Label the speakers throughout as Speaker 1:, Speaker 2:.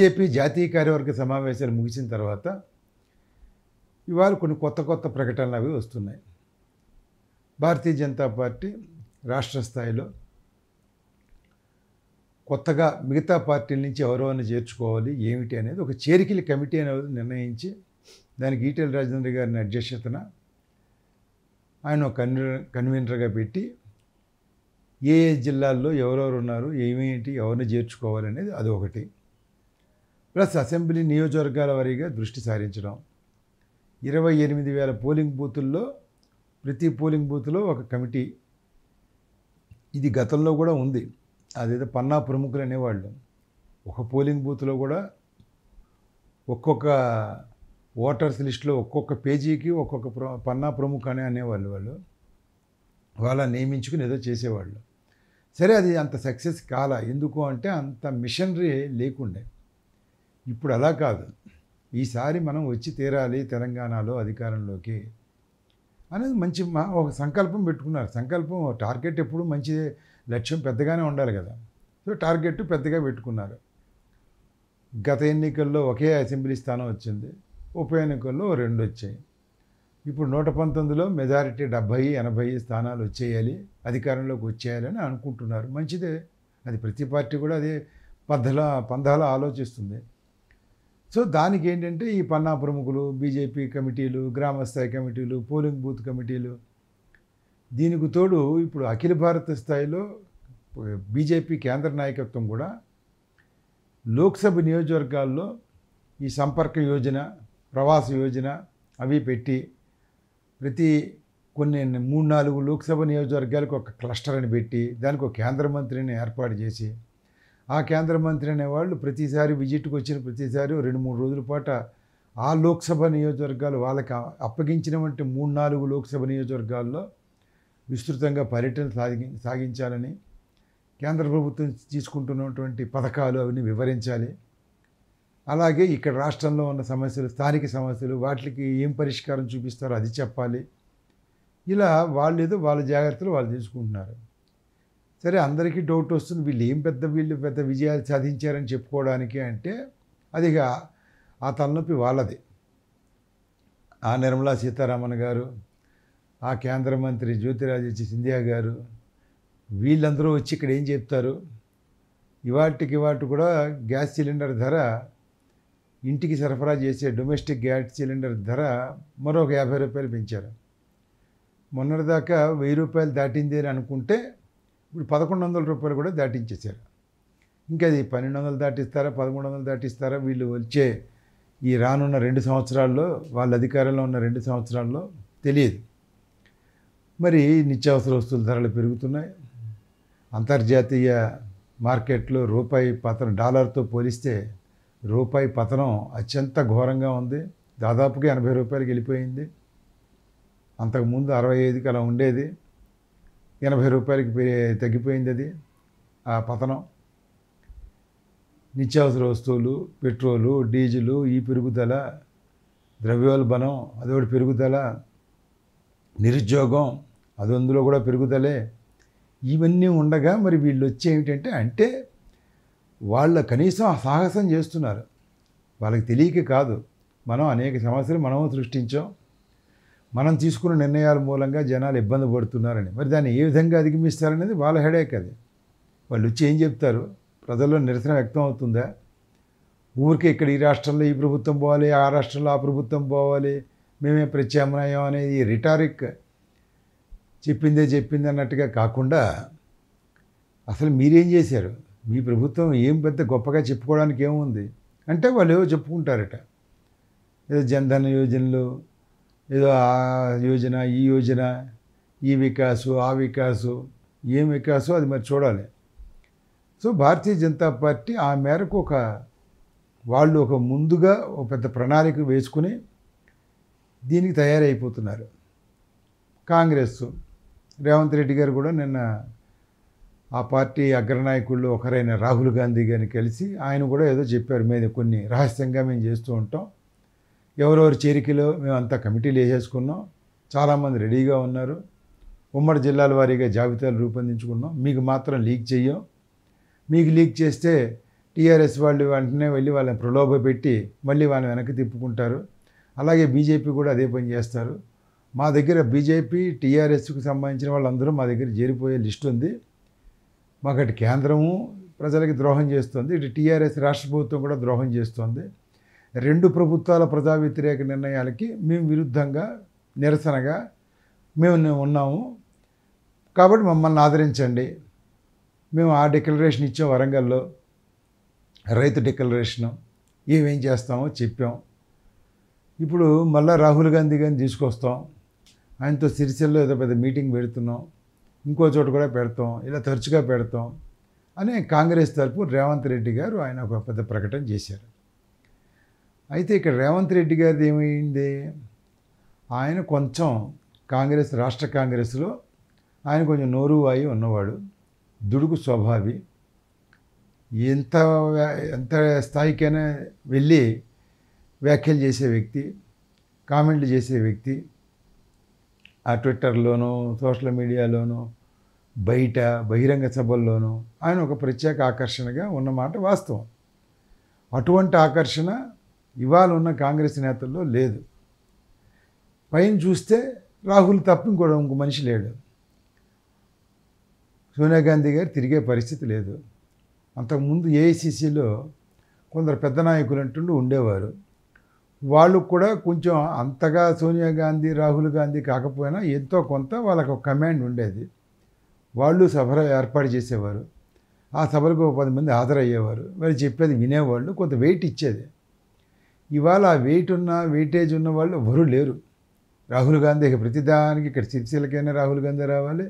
Speaker 1: BJP జాతీయ కార్యవర్గ సమావేశాలు ముగిసిన తర్వాత ఇవాళ కొన్ని కొత్త కొత్త ప్రకటనలు అవి వస్తున్నాయి భారతీయ జనతా పార్టీ రాష్ట్ర స్థాయిలో కొత్తగా మిగతా పార్టీల నుంచి ఎవరెవరిని చేర్చుకోవాలి ఏమిటి అనేది ఒక చేరికల కమిటీ అనేది నిర్ణయించి దానికి ఈటెల రాజేంద్ర గారిని అధ్యక్షతన ఆయన ఒక కన్వీనర్గా పెట్టి ఏ ఏ జిల్లాల్లో ఎవరెవరు ఉన్నారు ఏమేంటి ఎవరిని చేర్చుకోవాలి అనేది అదొకటి ప్లస్ అసెంబ్లీ నియోజకవర్గాల వారీగా దృష్టి సారించడం ఇరవై ఎనిమిది వేల పోలింగ్ బూతుల్లో ప్రతి పోలింగ్ బూత్లో ఒక కమిటీ ఇది గతంలో కూడా ఉంది అదేదో పన్నా ప్రముఖులు అనేవాళ్ళు ఒక పోలింగ్ బూత్లో కూడా ఒక్కొక్క ఓటర్స్ లిస్టులో ఒక్కొక్క పేజీకి ఒక్కొక్క పన్నా ప్రముఖ అనే అనేవాళ్ళు వాళ్ళు వాళ్ళ నియమించుకుని ఏదో చేసేవాళ్ళు సరే అది అంత సక్సెస్ కాల ఎందుకు అంటే అంత మిషనరీ లేకుండే ఇప్పుడు అలా కాదు ఈసారి మనం వచ్చి తీరాలి తెలంగాణలో అధికారంలోకి అనేది మంచి మా ఒక సంకల్పం పెట్టుకున్నారు సంకల్పం టార్గెట్ ఎప్పుడు మంచి లక్ష్యం పెద్దగానే ఉండాలి కదా సో టార్గెట్ పెద్దగా పెట్టుకున్నారు గత ఎన్నికల్లో ఒకే అసెంబ్లీ స్థానం వచ్చింది ఉప ఎన్నికల్లో రెండు వచ్చాయి ఇప్పుడు నూట పంతొమ్మిదిలో మెజారిటీ డెబ్భై ఎనభై స్థానాలు వచ్చేయాలి అధికారంలోకి వచ్చేయాలని అనుకుంటున్నారు మంచిదే అది ప్రతి పార్టీ కూడా అదే పద్ధల పంధాల ఆలోచిస్తుంది సో దానికి ఏంటంటే ఈ పన్నా ప్రముఖులు బీజేపీ కమిటీలు గ్రామస్థాయి కమిటీలు పోలింగ్ బూత్ కమిటీలు దీనికి తోడు ఇప్పుడు అఖిల భారత స్థాయిలో బీజేపీ కేంద్ర నాయకత్వం కూడా లోక్సభ నియోజకవర్గాల్లో ఈ సంపర్క యోజన ప్రవాస యోజన అవి పెట్టి ప్రతి కొన్ని మూడు నాలుగు లోక్సభ నియోజకవర్గాలకు ఒక క్లస్టర్ అని పెట్టి దానికి ఒక కేంద్ర మంత్రిని ఏర్పాటు చేసి ఆ కేంద్ర మంత్రి అనేవాళ్ళు ప్రతిసారి విజిట్కి వచ్చిన ప్రతిసారి రెండు మూడు రోజుల పాటు ఆ లోక్సభ నియోజకవర్గాలు వాళ్ళకి అప్పగించినటువంటి మూడు నాలుగు లోక్సభ నియోజకవర్గాల్లో విస్తృతంగా పర్యటన సాగి సాగించాలని కేంద్ర ప్రభుత్వం తీసుకుంటున్నటువంటి పథకాలు అవన్నీ వివరించాలి అలాగే ఇక్కడ రాష్ట్రంలో ఉన్న సమస్యలు స్థానిక సమస్యలు వాటికి ఏం పరిష్కారం చూపిస్తారో అది చెప్పాలి ఇలా వాళ్ళు ఏదో వాళ్ళ జాగ్రత్తలు వాళ్ళు తీసుకుంటున్నారు సరే అందరికీ డౌట్ వస్తుంది వీళ్ళు ఏం పెద్ద వీళ్ళు పెద్ద విజయాలు సాధించారని చెప్పుకోవడానికి అంటే అదిగా ఆ తలనొప్పి వాళ్ళది ఆ నిర్మలా సీతారామన్ గారు ఆ కేంద్ర మంత్రి జ్యోతిరాజిత్య సింధియా గారు వీళ్ళందరూ వచ్చి ఇక్కడ ఏం చెప్తారు ఇవాటికి ఇవాటి కూడా గ్యాస్ సిలిండర్ ధర ఇంటికి సరఫరా చేసే డొమెస్టిక్ గ్యాస్ సిలిండర్ ధర మరో ఒక యాభై రూపాయలు పెంచారు మొన్నటిదాకా వెయ్యి రూపాయలు దాటింది అని అనుకుంటే ఇప్పుడు పదకొండు వందల రూపాయలు కూడా దాటించేశారు ఇంకా అది పన్నెండు వందలు దాటిస్తారా పదమూడు వందలు దాటిస్తారా వీళ్ళు వచ్చే ఈ రానున్న రెండు సంవత్సరాల్లో వాళ్ళ అధికారంలో ఉన్న రెండు సంవత్సరాల్లో తెలియదు మరి నిత్యావసర వస్తువుల ధరలు పెరుగుతున్నాయి అంతర్జాతీయ మార్కెట్లో రూపాయి పతనం డాలర్తో పోలిస్తే రూపాయి పతనం అత్యంత ఘోరంగా ఉంది దాదాపుగా ఎనభై రూపాయలకి వెళ్ళిపోయింది అంతకుముందు అరవై ఐదుకి అలా ఉండేది ఎనభై రూపాయలకి తగ్గిపోయింది అది ఆ పతనం నిత్యావసర వస్తువులు పెట్రోలు డీజిలు ఈ పెరుగుదల ద్రవ్యోల్బణం అదొకటి పెరుగుదల నిరుద్యోగం అది అందులో కూడా పెరుగుదలే ఇవన్నీ ఉండగా మరి వీళ్ళు వచ్చి ఏమిటంటే అంటే వాళ్ళ కనీసం సాహసం చేస్తున్నారు వాళ్ళకి తెలియక కాదు మనం అనేక సమస్యలు మనము సృష్టించాం మనం తీసుకున్న నిర్ణయాల మూలంగా జనాలు ఇబ్బంది పడుతున్నారని మరి దాన్ని ఏ విధంగా అధిగమిస్తారనేది వాళ్ళ హెడేక్ అది వాళ్ళు వచ్చి ఏం చెప్తారు ప్రజల్లో నిరసన వ్యక్తం అవుతుందా ఊరికే ఇక్కడ ఈ రాష్ట్రంలో ఈ ప్రభుత్వం పోవాలి ఆ రాష్ట్రంలో ఆ ప్రభుత్వం పోవాలి మేమే ప్రత్యామ్నాయం అనేది రిటారిక్ చెప్పిందే చెప్పింది అన్నట్టుగా కాకుండా అసలు మీరేం చేశారు మీ ప్రభుత్వం ఏం పెద్ద గొప్పగా చెప్పుకోవడానికి ఏముంది అంటే వాళ్ళు ఏవో చెప్పుకుంటారట ఏదో జన్ధన్ యోజనలు ఏదో ఆ యోజన ఈ యోజన ఈ వికాసు ఆ వికాసు ఏం వికాసు అది మరి చూడాలి సో భారతీయ జనతా పార్టీ ఆ మేరకు ఒక వాళ్ళు ఒక ముందుగా ఒక పెద్ద ప్రణాళిక వేసుకుని దీనికి తయారైపోతున్నారు కాంగ్రెస్ రేవంత్ రెడ్డి గారు కూడా నిన్న ఆ పార్టీ అగ్రనాయకుల్లో ఒకరైన రాహుల్ గాంధీ గారిని కలిసి ఆయన కూడా ఏదో చెప్పారు మేము కొన్ని రహస్యంగా మేము చేస్తూ ఉంటాం ఎవరెవరి చేరికలో మేమంతా కమిటీలు వేసేసుకున్నాం చాలామంది రెడీగా ఉన్నారు ఉమ్మడి జిల్లాల వారీగా జాబితాలు రూపొందించుకున్నాం మీకు మాత్రం లీక్ చెయ్యం మీకు లీక్ చేస్తే టీఆర్ఎస్ వాళ్ళు వెంటనే వెళ్ళి వాళ్ళని ప్రలోభ పెట్టి మళ్ళీ వాళ్ళని వెనక్కి తిప్పుకుంటారు అలాగే బీజేపీ కూడా అదే పని చేస్తారు మా దగ్గర బీజేపీ టీఆర్ఎస్కు సంబంధించిన వాళ్ళందరూ మా దగ్గర చేరిపోయే లిస్ట్ ఉంది మాకు అటు కేంద్రము ప్రజలకి ద్రోహం చేస్తుంది ఇటు టీఆర్ఎస్ రాష్ట్ర ప్రభుత్వం కూడా ద్రోహం చేస్తుంది రెండు ప్రభుత్వాల ప్రజా వ్యతిరేక నిర్ణయాలకి మేము విరుద్ధంగా నిరసనగా మేము ఉన్నాము కాబట్టి మమ్మల్ని ఆదరించండి మేము ఆ డిక్లరేషన్ ఇచ్చాం వరంగల్లో రైతు డిక్లరేషను ఏమేం చేస్తామో చెప్పాం ఇప్పుడు మళ్ళీ రాహుల్ గాంధీ గారిని తీసుకొస్తాం ఆయనతో సిరిసిల్లో ఏదో పెద్ద మీటింగ్ పెడుతున్నాం ఇంకో చోట కూడా పెడతాం ఇలా తరచుగా పెడతాం అని కాంగ్రెస్ తరపు రేవంత్ రెడ్డి గారు ఆయన ఒక పెద్ద ప్రకటన చేశారు అయితే ఇక్కడ రేవంత్ రెడ్డి గారిది ఏమైంది ఆయన కొంచెం కాంగ్రెస్ రాష్ట్ర కాంగ్రెస్లో ఆయన కొంచెం నోరు వాయి ఉన్నవాడు దుడుకు స్వభావి ఎంత ఎంత స్థాయికైనా వెళ్ళి వ్యాఖ్యలు చేసే వ్యక్తి కామెంట్లు చేసే వ్యక్తి ఆ ట్విట్టర్లోనూ సోషల్ మీడియాలోనూ బయట బహిరంగ సభల్లోనూ ఆయన ఒక ప్రత్యేక ఆకర్షణగా ఉన్నమాట వాస్తవం అటువంటి ఆకర్షణ ఇవాళ ఉన్న కాంగ్రెస్ నేతల్లో లేదు పైన చూస్తే రాహుల్ తప్ప ఇంకోటి ఇంకో మనిషి లేడు సోనియా గాంధీ గారు తిరిగే పరిస్థితి లేదు అంతకుముందు ఏఐసిసిలో కొందరు పెద్ద నాయకులు అంటుండే ఉండేవారు వాళ్ళు కూడా కొంచెం అంతగా సోనియా గాంధీ రాహుల్ గాంధీ కాకపోయినా ఎంతో కొంత వాళ్ళకు ఒక కమాండ్ ఉండేది వాళ్ళు సభలు ఏర్పాటు చేసేవారు ఆ సభలకు పది మంది హాజరయ్యేవారు వాళ్ళు చెప్పేది వినేవాళ్ళు కొంత వెయిట్ ఇచ్చేది ఇవాళ ఆ వెయిట్ ఉన్న వెయిటేజ్ ఉన్న వాళ్ళు ఎవరూ లేరు రాహుల్ గాంధీ ప్రతిదానికి ఇక్కడ సిరిసిలకైనా రాహుల్ గాంధీ రావాలి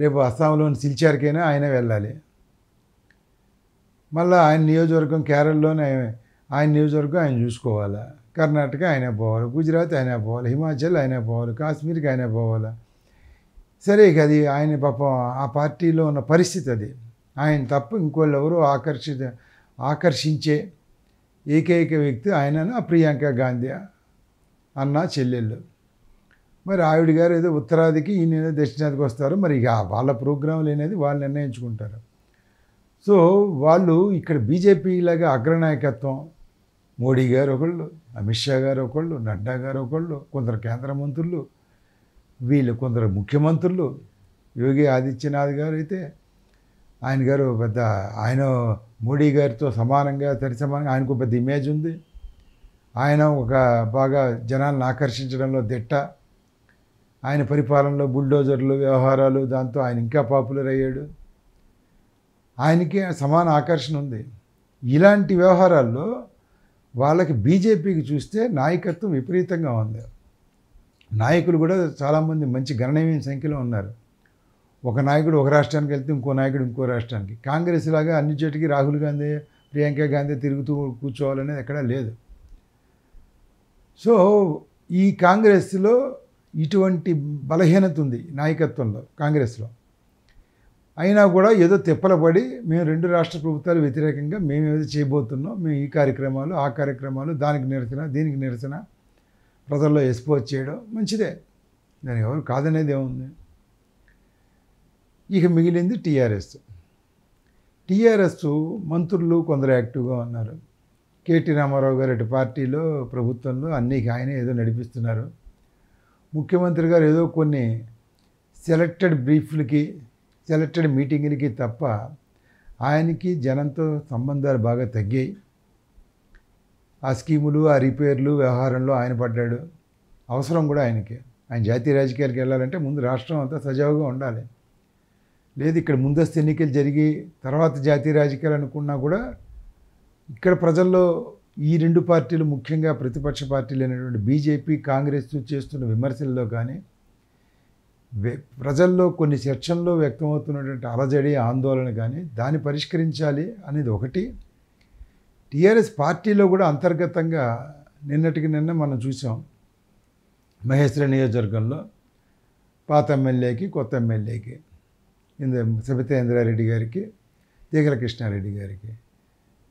Speaker 1: రేపు అస్సాంలోని సిల్చార్కైనా ఆయన వెళ్ళాలి మళ్ళీ ఆయన నియోజకవర్గం కేరళలోనే ఆయన నియోజకవర్గం ఆయన చూసుకోవాలా కర్ణాటక ఆయన పోవాలి గుజరాత్ ఆయన పోవాలి హిమాచల్ ఆయన పోవాలి కాశ్మీర్కి ఆయన పోవాలి సరే ఇక అది ఆయన పాపం ఆ పార్టీలో ఉన్న పరిస్థితి అది ఆయన తప్ప ఇంకోళ్ళు ఎవరు ఆకర్షిత ఆకర్షించే ఏకైక వ్యక్తి ఆయన ప్రియాంక గాంధీ అన్న చెల్లెళ్ళు మరి ఆవిడ గారు ఏదో ఉత్తరాదికి ఈయన దక్షిణాదికి వస్తారు మరి ఇక వాళ్ళ ప్రోగ్రాంలు అనేది వాళ్ళు నిర్ణయించుకుంటారు సో వాళ్ళు ఇక్కడ బీజేపీలాగా అగ్రనాయకత్వం మోడీ గారు ఒకళ్ళు అమిత్ షా గారు ఒకళ్ళు నడ్డా గారు ఒకళ్ళు కొందరు కేంద్ర మంత్రులు వీళ్ళు కొందరు ముఖ్యమంత్రులు యోగి ఆదిత్యనాథ్ గారు అయితే ఆయన గారు పెద్ద ఆయన మోడీ గారితో సమానంగా సరి సమానంగా ఆయనకు పెద్ద ఇమేజ్ ఉంది ఆయన ఒక బాగా జనాలను ఆకర్షించడంలో దిట్ట ఆయన పరిపాలనలో బుల్డోజర్లు వ్యవహారాలు దాంతో ఆయన ఇంకా పాపులర్ అయ్యాడు ఆయనకి సమాన ఆకర్షణ ఉంది ఇలాంటి వ్యవహారాల్లో వాళ్ళకి బీజేపీకి చూస్తే నాయకత్వం విపరీతంగా ఉంది నాయకులు కూడా చాలామంది మంచి గణనీయమైన సంఖ్యలో ఉన్నారు ఒక నాయకుడు ఒక రాష్ట్రానికి వెళ్తే ఇంకో నాయకుడు ఇంకో రాష్ట్రానికి కాంగ్రెస్ లాగా అన్ని చోటికి రాహుల్ గాంధీ ప్రియాంక గాంధీ తిరుగుతూ కూర్చోవాలనేది ఎక్కడా లేదు సో ఈ కాంగ్రెస్లో ఇటువంటి బలహీనత ఉంది నాయకత్వంలో కాంగ్రెస్లో అయినా కూడా ఏదో తిప్పలపడి మేము రెండు రాష్ట్ర ప్రభుత్వాలు వ్యతిరేకంగా మేము ఏదో చేయబోతున్నాం మేము ఈ కార్యక్రమాలు ఆ కార్యక్రమాలు దానికి నిరసన దీనికి నిరసన ప్రజల్లో ఎస్పోజ్ చేయడం మంచిదే దాని ఎవరు కాదనేది ఏముంది ఇక మిగిలింది టీఆర్ఎస్ టీఆర్ఎస్ మంత్రులు కొందరు యాక్టివ్గా ఉన్నారు కేటీ రామారావు గారు ఇటు పార్టీలో ప్రభుత్వంలో అన్నీ ఆయన ఏదో నడిపిస్తున్నారు ముఖ్యమంత్రి గారు ఏదో కొన్ని సెలెక్టెడ్ బ్రీఫ్లకి సెలెక్టెడ్ మీటింగ్లకి తప్ప ఆయనకి జనంతో సంబంధాలు బాగా తగ్గాయి ఆ స్కీములు ఆ రిపేర్లు వ్యవహారంలో ఆయన పడ్డాడు అవసరం కూడా ఆయనకి ఆయన జాతీయ రాజకీయాలకు వెళ్ళాలంటే ముందు రాష్ట్రం అంతా సజావుగా ఉండాలి లేదు ఇక్కడ ముందస్తు ఎన్నికలు జరిగి తర్వాత జాతీయ రాజకీయాలు అనుకున్నా కూడా ఇక్కడ ప్రజల్లో ఈ రెండు పార్టీలు ముఖ్యంగా ప్రతిపక్ష పార్టీలు అయినటువంటి బీజేపీ కాంగ్రెస్ చేస్తున్న విమర్శల్లో కానీ ప్రజల్లో కొన్ని చర్చల్లో వ్యక్తమవుతున్నటువంటి అలజడి ఆందోళన కానీ దాన్ని పరిష్కరించాలి అనేది ఒకటి టీఆర్ఎస్ పార్టీలో కూడా అంతర్గతంగా నిన్నటికి నిన్న మనం చూసాం మహేశ్వర నియోజకవర్గంలో పాత ఎమ్మెల్యేకి కొత్త ఎమ్మెల్యేకి ఇంద సబితేంద్రారెడ్డి గారికి తీగల కృష్ణారెడ్డి గారికి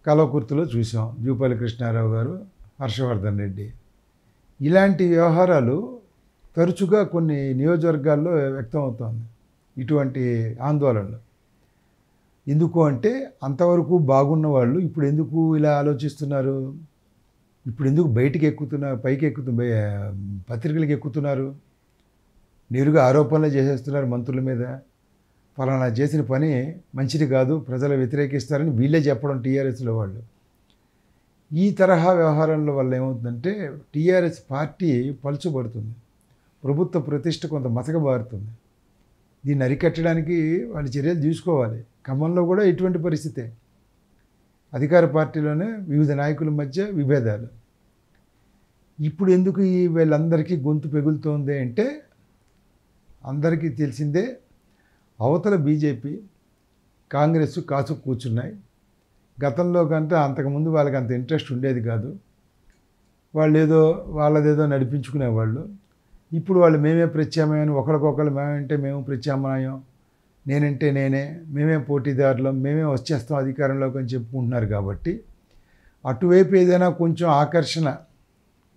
Speaker 1: కలవకుర్తిలో చూసాం జూపాలి కృష్ణారావు గారు హర్షవర్ధన్ రెడ్డి ఇలాంటి వ్యవహారాలు తరచుగా కొన్ని నియోజకవర్గాల్లో వ్యక్తం అవుతోంది ఇటువంటి ఆందోళనలు ఎందుకు అంటే అంతవరకు బాగున్న వాళ్ళు ఇప్పుడు ఎందుకు ఇలా ఆలోచిస్తున్నారు ఇప్పుడు ఎందుకు బయటికి ఎక్కుతున్నారు పైకి ఎక్కుతు పత్రికలకు ఎక్కుతున్నారు నేరుగా ఆరోపణలు చేసేస్తున్నారు మంత్రుల మీద ఫలానా చేసిన పని మంచిది కాదు ప్రజలు వ్యతిరేకిస్తారని వీళ్ళే చెప్పడం టీఆర్ఎస్లో వాళ్ళు ఈ తరహా వ్యవహారాల వల్ల ఏమవుతుందంటే టీఆర్ఎస్ పార్టీ పలుచుబడుతుంది ప్రభుత్వ ప్రతిష్ట కొంత మతకబారుతుంది దీన్ని అరికట్టడానికి వాళ్ళు చర్యలు తీసుకోవాలి ఖమ్మంలో కూడా ఎటువంటి పరిస్థితే అధికార పార్టీలోనే వివిధ నాయకుల మధ్య విభేదాలు ఇప్పుడు ఎందుకు ఈ వీళ్ళందరికీ గొంతు పెగులుతోంది అంటే అందరికీ తెలిసిందే అవతల బీజేపీ కాంగ్రెస్ కాసు కూర్చున్నాయి గతంలో కంటే అంతకుముందు వాళ్ళకి అంత ఇంట్రెస్ట్ ఉండేది కాదు వాళ్ళు ఏదో వాళ్ళదేదో నడిపించుకునేవాళ్ళు ఇప్పుడు వాళ్ళు మేమే ప్రత్యామ్నాయం ఒకరికొకరు మేమంటే మేము ప్రత్యామ్నాయం నేనంటే నేనే మేమే పోటీదారులం మేమే వచ్చేస్తాం అధికారంలోకి అని చెప్పుకుంటున్నారు కాబట్టి అటువైపు ఏదైనా కొంచెం ఆకర్షణ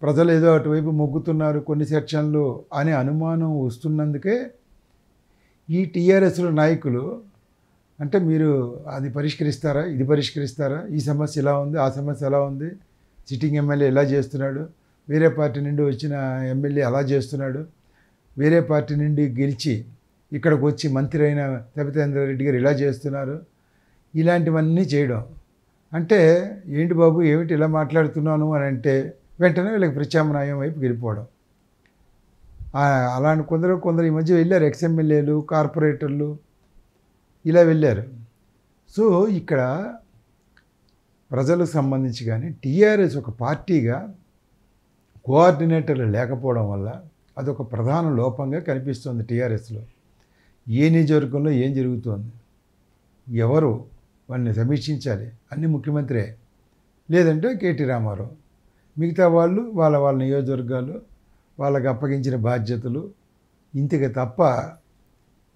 Speaker 1: ప్రజలు ఏదో అటువైపు మొగ్గుతున్నారు కొన్ని సెక్షన్లు అనే అనుమానం వస్తున్నందుకే ఈ టీఆర్ఎస్లో నాయకులు అంటే మీరు అది పరిష్కరిస్తారా ఇది పరిష్కరిస్తారా ఈ సమస్య ఇలా ఉంది ఆ సమస్య ఎలా ఉంది సిట్టింగ్ ఎమ్మెల్యే ఇలా చేస్తున్నాడు వేరే పార్టీ నుండి వచ్చిన ఎమ్మెల్యే అలా చేస్తున్నాడు వేరే పార్టీ నుండి గెలిచి ఇక్కడికి వచ్చి మంత్రి అయిన తపితేంద్ర రెడ్డి గారు ఇలా చేస్తున్నారు ఇలాంటివన్నీ చేయడం అంటే ఏంటి బాబు ఏమిటి ఇలా మాట్లాడుతున్నాను అని అంటే వెంటనే వీళ్ళకి ప్రత్యామ్నాయం వైపు వెళ్ళిపోవడం అలాంటి కొందరు కొందరు ఈ మధ్య వెళ్ళారు ఎక్స్ఎంఎల్ఏలు కార్పొరేటర్లు ఇలా వెళ్ళారు సో ఇక్కడ ప్రజలకు సంబంధించి కానీ టీఆర్ఎస్ ఒక పార్టీగా కోఆర్డినేటర్లు లేకపోవడం వల్ల అదొక ప్రధాన లోపంగా కనిపిస్తుంది టీఆర్ఎస్లో ఏ నియోజకవర్గంలో ఏం జరుగుతోంది ఎవరు వాడిని సమీక్షించాలి అన్ని ముఖ్యమంత్రే లేదంటే కేటీ రామారావు మిగతా వాళ్ళు వాళ్ళ వాళ్ళ నియోజకవర్గాలు వాళ్ళకి అప్పగించిన బాధ్యతలు ఇంతకు తప్ప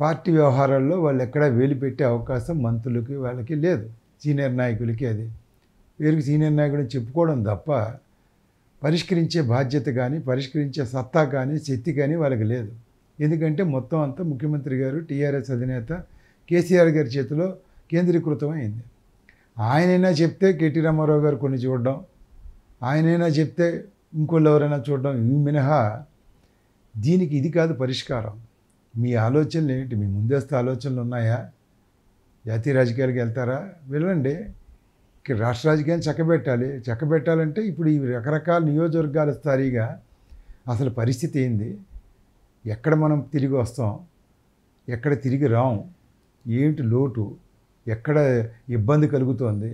Speaker 1: పార్టీ వ్యవహారాల్లో వాళ్ళు ఎక్కడా వేలిపెట్టే అవకాశం మంత్రులకి వాళ్ళకి లేదు సీనియర్ నాయకులకి అది వీరికి సీనియర్ నాయకుడిని చెప్పుకోవడం తప్ప పరిష్కరించే బాధ్యత కానీ పరిష్కరించే సత్తా కానీ శక్తి కానీ వాళ్ళకి లేదు ఎందుకంటే మొత్తం అంతా ముఖ్యమంత్రి గారు టీఆర్ఎస్ అధినేత కేసీఆర్ గారి చేతిలో కేంద్రీకృతమైంది ఆయనైనా చెప్తే కేటీ రామారావు గారు కొన్ని చూడడం ఆయనైనా చెప్తే ఇంకోళ్ళు ఎవరైనా చూడడం ఇవి మినహా దీనికి ఇది కాదు పరిష్కారం మీ ఆలోచనలు ఏంటి మీ ముందస్తు ఆలోచనలు ఉన్నాయా జాతీయ రాజకీయాలకు వెళ్తారా వెళ్ళండి రాష్ట్ర రాజకీయాన్ని చక్కబెట్టాలి చక్కబెట్టాలంటే ఇప్పుడు ఈ రకరకాల నియోజకవర్గాల స్థాయిగా అసలు పరిస్థితి ఏంది ఎక్కడ మనం తిరిగి వస్తాం ఎక్కడ తిరిగి రాం ఏంటి లోటు ఎక్కడ ఇబ్బంది కలుగుతోంది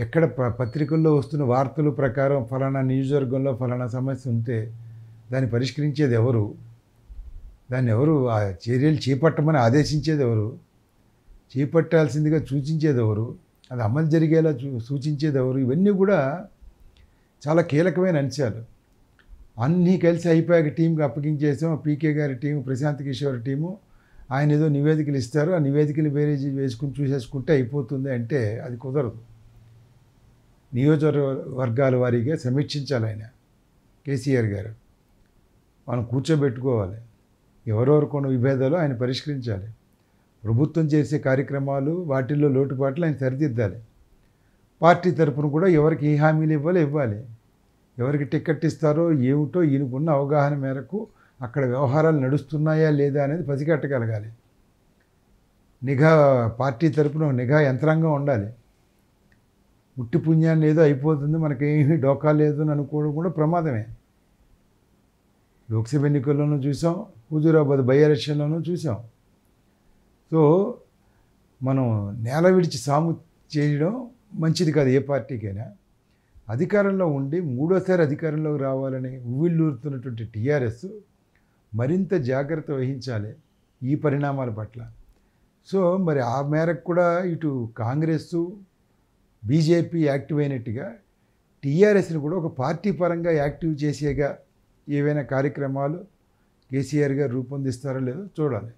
Speaker 1: ఎక్కడ ప పత్రికల్లో వస్తున్న వార్తల ప్రకారం ఫలానా నియోజకవర్గంలో ఫలానా సమస్య ఉంటే దాన్ని పరిష్కరించేది ఎవరు దాన్ని ఎవరు ఆ చర్యలు చేపట్టమని ఆదేశించేది ఎవరు చేపట్టాల్సిందిగా సూచించేది ఎవరు అది అమలు జరిగేలా సూచించేది ఎవరు ఇవన్నీ కూడా చాలా కీలకమైన అంశాలు అన్నీ కలిసి అయిపోయాక టీంకి అప్పగించేసాం పీకే గారి టీము ప్రశాంత్ కిషోర్ టీము ఆయన ఏదో నివేదికలు ఇస్తారు ఆ నివేదికలు వేరే వేసుకుని చూసేసుకుంటే అయిపోతుంది అంటే అది కుదరదు నియోజకవర్గాల వారీగా సమీక్షించాలి ఆయన కేసీఆర్ గారు మనం కూర్చోబెట్టుకోవాలి ఎవరెవరికి ఉన్న విభేదాలు ఆయన పరిష్కరించాలి ప్రభుత్వం చేసే కార్యక్రమాలు వాటిల్లో లోటుపాట్లు ఆయన సరిదిద్దాలి పార్టీ తరఫున కూడా ఎవరికి ఏ హామీలు ఇవ్వాలి ఇవ్వాలి ఎవరికి టికెట్ ఇస్తారో ఏమిటో ఈయనకున్న అవగాహన మేరకు అక్కడ వ్యవహారాలు నడుస్తున్నాయా లేదా అనేది పసిగట్టగలగాలి నిఘా పార్టీ తరపున నిఘా యంత్రాంగం ఉండాలి ఉట్టి పుణ్యాన్ని ఏదో అయిపోతుంది మనకేమీ డోకా లేదు అని అనుకోవడం కూడా ప్రమాదమే లోక్సభ ఎన్నికల్లోనూ చూసాం హుజూరాబాద్ బై ఎలక్షన్లోనూ చూసాం సో మనం నేల విడిచి సాము చేయడం మంచిది కాదు ఏ పార్టీకైనా అధికారంలో ఉండి మూడోసారి అధికారంలోకి రావాలని ఉవ్విళ్ళూరుతున్నటువంటి టీఆర్ఎస్ మరింత జాగ్రత్త వహించాలి ఈ పరిణామాల పట్ల సో మరి ఆ మేరకు కూడా ఇటు కాంగ్రెస్ బీజేపీ యాక్టివ్ అయినట్టుగా టీఆర్ఎస్ని కూడా ఒక పార్టీ పరంగా యాక్టివ్ చేసేగా ఏవైనా కార్యక్రమాలు కేసీఆర్ గారు రూపొందిస్తారో లేదో చూడాలి